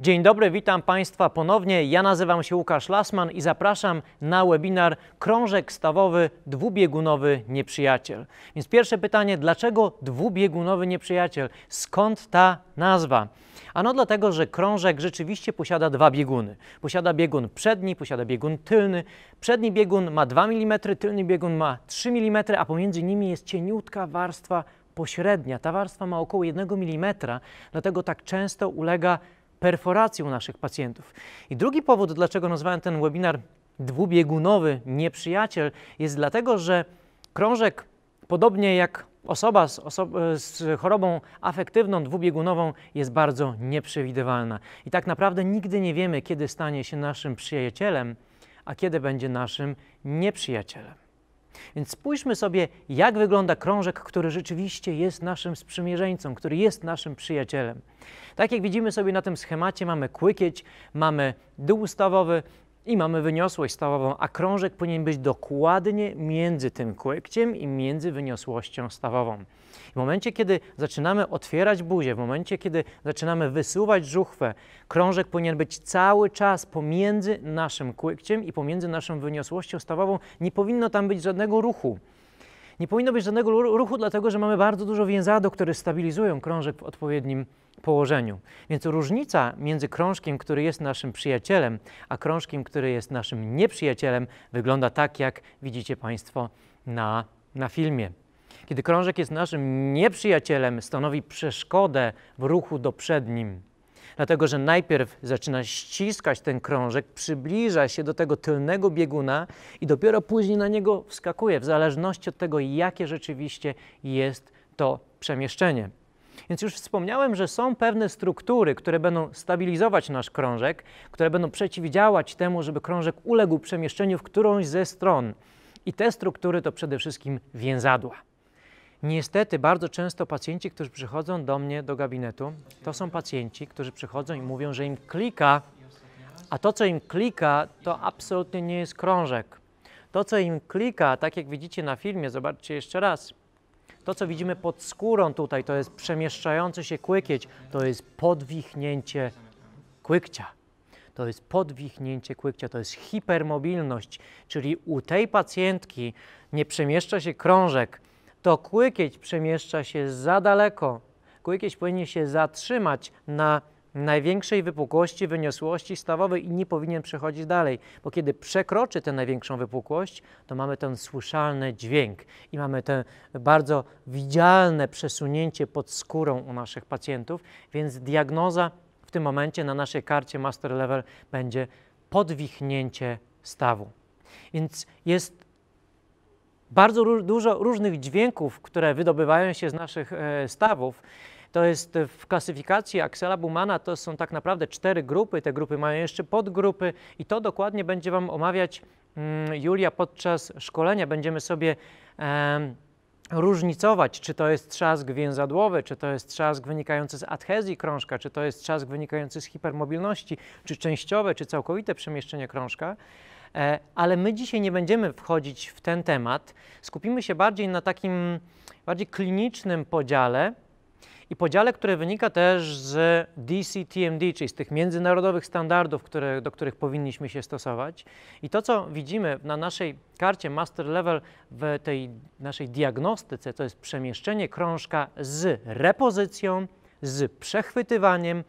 Dzień dobry, witam Państwa ponownie. Ja nazywam się Łukasz Lasman i zapraszam na webinar Krążek stawowy dwubiegunowy nieprzyjaciel. Więc pierwsze pytanie, dlaczego dwubiegunowy nieprzyjaciel? Skąd ta nazwa? Ano dlatego, że krążek rzeczywiście posiada dwa bieguny. Posiada biegun przedni, posiada biegun tylny. Przedni biegun ma 2 mm, tylny biegun ma 3 mm, a pomiędzy nimi jest cieniutka warstwa pośrednia. Ta warstwa ma około 1 mm, dlatego tak często ulega perforacją naszych pacjentów. I drugi powód, dlaczego nazwałem ten webinar dwubiegunowy nieprzyjaciel, jest dlatego, że krążek, podobnie jak osoba z, oso z, chorobą afektywną dwubiegunową jest bardzo nieprzewidywalna. I tak naprawdę nigdy nie wiemy, kiedy stanie się naszym przyjacielem, a kiedy będzie naszym nieprzyjacielem. Więc spójrzmy sobie, jak wygląda krążek, który rzeczywiście jest naszym sprzymierzeńcą, który jest naszym przyjacielem. Tak jak widzimy sobie na tym schemacie, mamy kłykieć, mamy dół stawowy i mamy wyniosłość stawową, a krążek powinien być dokładnie między tym kłykciem i między wyniosłością stawową. W momencie, kiedy zaczynamy otwierać buzię, w momencie, kiedy zaczynamy wysuwać żuchwę, krążek powinien być cały czas pomiędzy naszym kłykciem i pomiędzy naszą wyniosłością stawową. Nie powinno tam być żadnego ruchu. Nie powinno być żadnego ruchu, dlatego że mamy bardzo dużo więzadł, które stabilizują krążek w odpowiednim położeniu. Więc różnica między krążkiem, który jest naszym przyjacielem, a krążkiem, który jest naszym nieprzyjacielem, wygląda tak, jak widzicie Państwo na, na filmie. Kiedy krążek jest naszym nieprzyjacielem, stanowi przeszkodę w ruchu do przednim, Dlatego, że najpierw zaczyna ściskać ten krążek, przybliża się do tego tylnego bieguna i dopiero później na niego wskakuje, w zależności od tego, jakie rzeczywiście jest to przemieszczenie. Więc już wspomniałem, że są pewne struktury, które będą stabilizować nasz krążek, które będą przeciwdziałać temu, żeby krążek uległ przemieszczeniu w którąś ze stron. I te struktury to przede wszystkim więzadła. Niestety bardzo często pacjenci, którzy przychodzą do mnie do gabinetu, to są pacjenci, którzy przychodzą i mówią, że im klika, a to co im klika, to absolutnie nie jest krążek. To co im klika, tak jak widzicie na filmie, zobaczcie jeszcze raz. To co widzimy pod skórą tutaj, to jest przemieszczający się kłykieć, to jest podwichnięcie kłykcia to jest podwichnięcie kłykcia, to jest hipermobilność, czyli u tej pacjentki nie przemieszcza się krążek, to kłykieć przemieszcza się za daleko. Kłykieć powinien się zatrzymać na największej wypukłości, wyniosłości stawowej i nie powinien przechodzić dalej, bo kiedy przekroczy tę największą wypukłość, to mamy ten słyszalny dźwięk i mamy to bardzo widzialne przesunięcie pod skórą u naszych pacjentów, więc diagnoza w tym momencie na naszej karcie Master Level będzie podwichnięcie stawu. Więc jest bardzo róż, dużo różnych dźwięków, które wydobywają się z naszych e, stawów. To jest e, w klasyfikacji Axela Bumana, to są tak naprawdę cztery grupy, te grupy mają jeszcze podgrupy i to dokładnie będzie Wam omawiać mm, Julia podczas szkolenia. Będziemy sobie e, różnicować, czy to jest trzask więzadłowy, czy to jest trzask wynikający z adhezji krążka, czy to jest trzask wynikający z hipermobilności, czy częściowe, czy całkowite przemieszczenie krążka. E, ale my dzisiaj nie będziemy wchodzić w ten temat. Skupimy się bardziej na takim bardziej klinicznym podziale i podziale, który wynika też z DCTMD, czyli z tych międzynarodowych standardów, które, do których powinniśmy się stosować. I to, co widzimy na naszej karcie Master Level w tej naszej diagnostyce, to jest przemieszczenie krążka z repozycją, z przechwytywaniem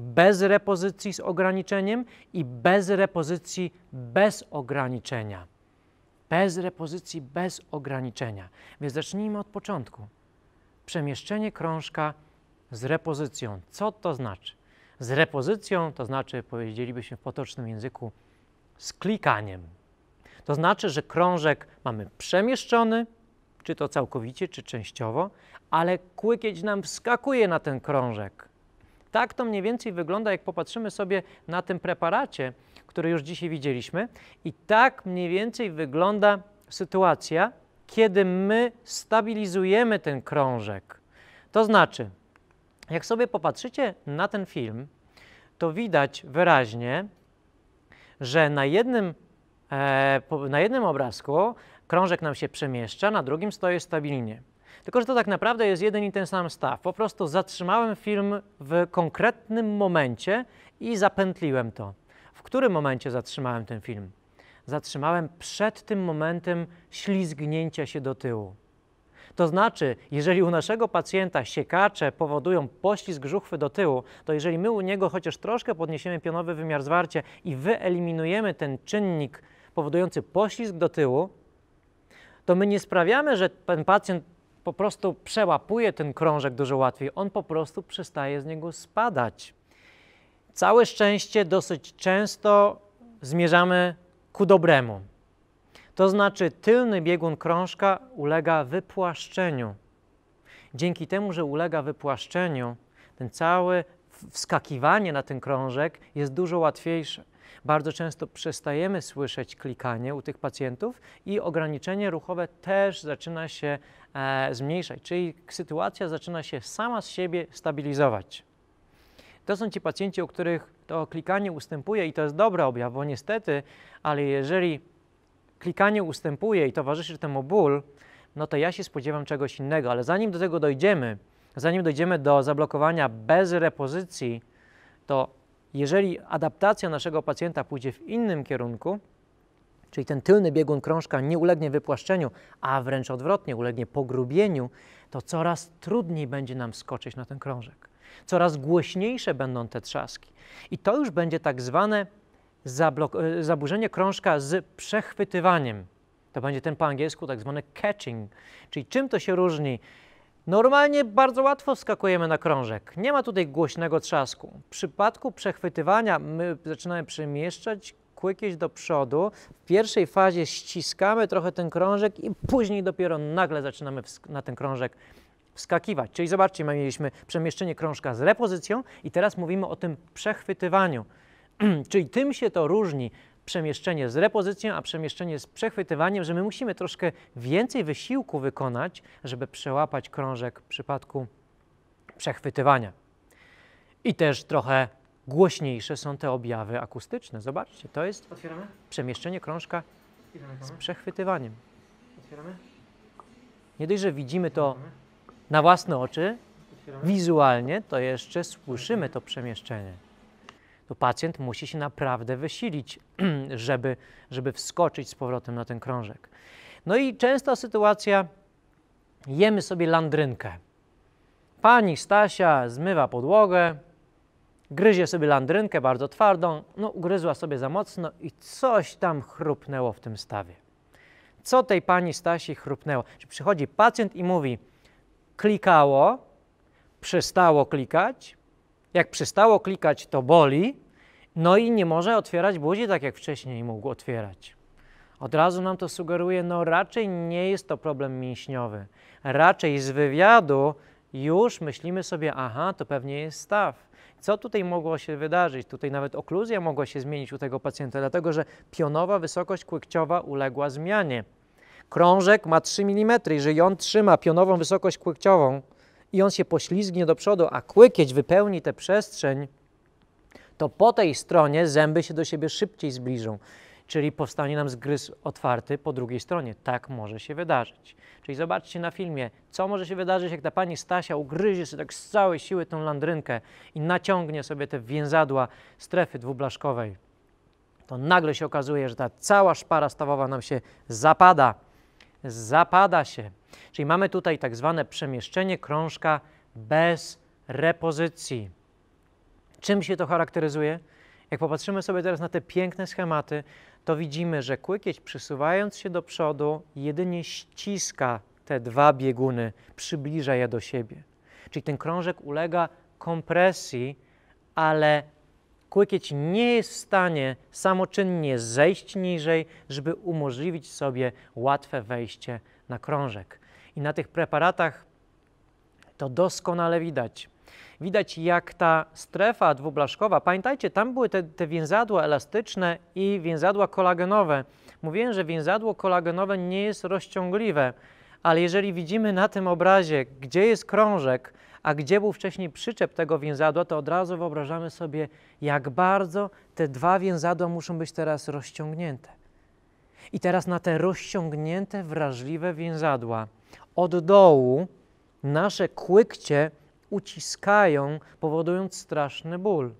bez repozycji z ograniczeniem i bez repozycji bez ograniczenia. Bez repozycji bez ograniczenia. Więc zacznijmy od początku. Przemieszczenie krążka z repozycją. Co to znaczy? Z repozycją to znaczy, powiedzielibyśmy w potocznym języku, z klikaniem. To znaczy, że krążek mamy przemieszczony, czy to całkowicie, czy częściowo, ale kłykieć nam wskakuje na ten krążek. Tak to mniej więcej wygląda, jak popatrzymy sobie na tym preparacie, który już dzisiaj widzieliśmy. I tak mniej więcej wygląda sytuacja, kiedy my stabilizujemy ten krążek. To znaczy, jak sobie popatrzycie na ten film, to widać wyraźnie, że na jednym, e, na jednym obrazku krążek nam się przemieszcza, na drugim stoi stabilnie. Tylko, że to tak naprawdę jest jeden i ten sam staw. Po prostu zatrzymałem film w konkretnym momencie i zapętliłem to. W którym momencie zatrzymałem ten film? Zatrzymałem przed tym momentem ślizgnięcia się do tyłu. To znaczy, jeżeli u naszego pacjenta siekacze powodują poślizg żuchwy do tyłu, to jeżeli my u niego chociaż troszkę podniesiemy pionowy wymiar zwarcia i wyeliminujemy ten czynnik powodujący poślizg do tyłu, to my nie sprawiamy, że ten pacjent po prostu przełapuje ten krążek dużo łatwiej. On po prostu przestaje z niego spadać. Całe szczęście dosyć często zmierzamy ku dobremu. To znaczy, tylny biegun krążka ulega wypłaszczeniu. Dzięki temu, że ulega wypłaszczeniu, ten cały wskakiwanie na ten krążek jest dużo łatwiejsze. Bardzo często przestajemy słyszeć klikanie u tych pacjentów i ograniczenie ruchowe też zaczyna się e, zmniejszać, czyli sytuacja zaczyna się sama z siebie stabilizować. To są ci pacjenci, u których to klikanie ustępuje i to jest dobry objaw, bo niestety, ale jeżeli klikanie ustępuje i towarzyszy temu ból, no to ja się spodziewam czegoś innego, ale zanim do tego dojdziemy, zanim dojdziemy do zablokowania bez repozycji, to jeżeli adaptacja naszego pacjenta pójdzie w innym kierunku, czyli ten tylny biegun krążka nie ulegnie wypłaszczeniu, a wręcz odwrotnie, ulegnie pogrubieniu, to coraz trudniej będzie nam skoczyć na ten krążek. Coraz głośniejsze będą te trzaski. I to już będzie tak zwane e, zaburzenie krążka z przechwytywaniem. To będzie ten po angielsku tak zwany catching. Czyli czym to się różni Normalnie bardzo łatwo wskakujemy na krążek. Nie ma tutaj głośnego trzasku. W przypadku przechwytywania my zaczynamy przemieszczać kłykieś do przodu. W pierwszej fazie ściskamy trochę ten krążek i później dopiero nagle zaczynamy na ten krążek wskakiwać. Czyli zobaczcie, mieliśmy przemieszczenie krążka z repozycją i teraz mówimy o tym przechwytywaniu. Czyli tym się to różni przemieszczenie z repozycją, a przemieszczenie z przechwytywaniem, że my musimy troszkę więcej wysiłku wykonać, żeby przełapać krążek w przypadku przechwytywania. I też trochę głośniejsze są te objawy akustyczne. Zobaczcie, to jest Otwieramy? przemieszczenie krążka z przechwytywaniem. Otwieramy? Nie dość, że widzimy to na własne oczy, wizualnie, to jeszcze słyszymy to przemieszczenie to pacjent musi się naprawdę wysilić, żeby, żeby wskoczyć z powrotem na ten krążek. No i częsta sytuacja, jemy sobie landrynkę. Pani Stasia zmywa podłogę, gryzie sobie landrynkę bardzo twardą, no ugryzła sobie za mocno i coś tam chrupnęło w tym stawie. Co tej pani Stasi chrupnęło? Czy przychodzi pacjent i mówi, klikało, przestało klikać, jak przestało klikać, to boli, no i nie może otwierać buzi tak jak wcześniej mógł otwierać. Od razu nam to sugeruje, no raczej nie jest to problem mięśniowy. Raczej z wywiadu już myślimy sobie, aha, to pewnie jest staw. Co tutaj mogło się wydarzyć? Tutaj nawet okluzja mogła się zmienić u tego pacjenta, dlatego że pionowa wysokość kłykciowa uległa zmianie. Krążek ma 3 mm, jeżeli on trzyma pionową wysokość kłykciową, i on się poślizgnie do przodu, a kłykieć wypełni tę przestrzeń, to po tej stronie zęby się do siebie szybciej zbliżą, czyli powstanie nam zgryz otwarty po drugiej stronie. Tak może się wydarzyć. Czyli zobaczcie na filmie, co może się wydarzyć, jak ta pani Stasia ugryzie sobie tak z całej siły tą landrynkę i naciągnie sobie te więzadła strefy dwublaszkowej. To nagle się okazuje, że ta cała szpara stawowa nam się zapada zapada się. Czyli mamy tutaj tak zwane przemieszczenie krążka bez repozycji. Czym się to charakteryzuje? Jak popatrzymy sobie teraz na te piękne schematy, to widzimy, że kłykieć przysuwając się do przodu jedynie ściska te dwa bieguny, przybliża je do siebie. Czyli ten krążek ulega kompresji, ale Kłykieć nie jest w stanie samoczynnie zejść niżej, żeby umożliwić sobie łatwe wejście na krążek. I na tych preparatach to doskonale widać. Widać, jak ta strefa dwublaszkowa, pamiętajcie, tam były te, te więzadła elastyczne i więzadła kolagenowe. Mówiłem, że więzadło kolagenowe nie jest rozciągliwe, ale jeżeli widzimy na tym obrazie, gdzie jest krążek, a gdzie był wcześniej przyczep tego więzadła, to od razu wyobrażamy sobie, jak bardzo te dwa więzadła muszą być teraz rozciągnięte. I teraz na te rozciągnięte, wrażliwe więzadła od dołu nasze kłykcie uciskają, powodując straszny ból.